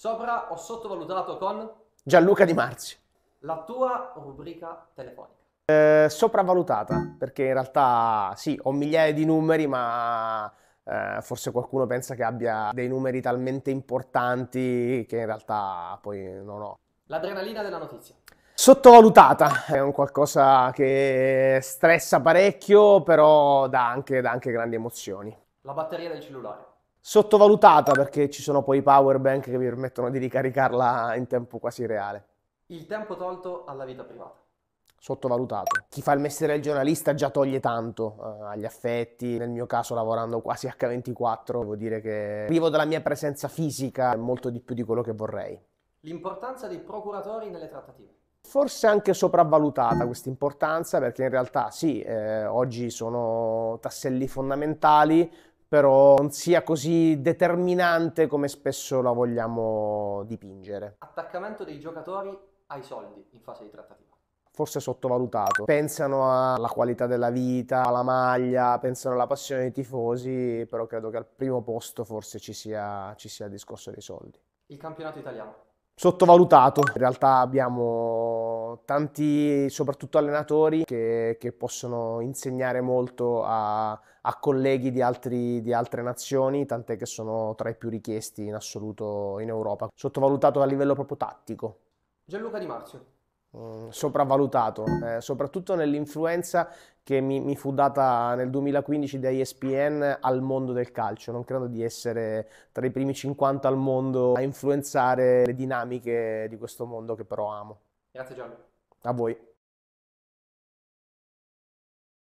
Sopra ho sottovalutato con? Gianluca Di Marzi. La tua rubrica telefonica. Eh, sopravvalutata, perché in realtà sì, ho migliaia di numeri, ma eh, forse qualcuno pensa che abbia dei numeri talmente importanti che in realtà poi non ho. L'adrenalina della notizia. Sottovalutata, è un qualcosa che stressa parecchio, però dà anche, dà anche grandi emozioni. La batteria del cellulare sottovalutata perché ci sono poi i power bank che vi permettono di ricaricarla in tempo quasi reale. Il tempo tolto alla vita privata. Sottovalutato. Chi fa il mestiere del giornalista già toglie tanto eh, agli affetti, nel mio caso lavorando quasi H24 devo dire che privo della mia presenza fisica molto di più di quello che vorrei. L'importanza dei procuratori nelle trattative. Forse anche sopravvalutata questa importanza perché in realtà sì, eh, oggi sono tasselli fondamentali, però non sia così determinante come spesso la vogliamo dipingere. Attaccamento dei giocatori ai soldi in fase di trattativa forse sottovalutato. Pensano alla qualità della vita, alla maglia, pensano alla passione dei tifosi, però credo che al primo posto forse ci sia, ci sia il discorso dei soldi. Il campionato italiano sottovalutato. In realtà abbiamo tanti, soprattutto allenatori, che, che possono insegnare molto a, a colleghi di, altri, di, altre nazioni, tant'è che sono tra i più richiesti in assoluto in Europa. Sottovalutato a livello proprio tattico. Gianluca Di Marzio. Mm, sopravvalutato, eh, soprattutto nell'influenza che mi, mi, fu data nel 2015 da ESPN al mondo del calcio. Non credo di essere tra i primi 50 al mondo a influenzare le dinamiche di questo mondo che però amo. Grazie Gianni. A voi.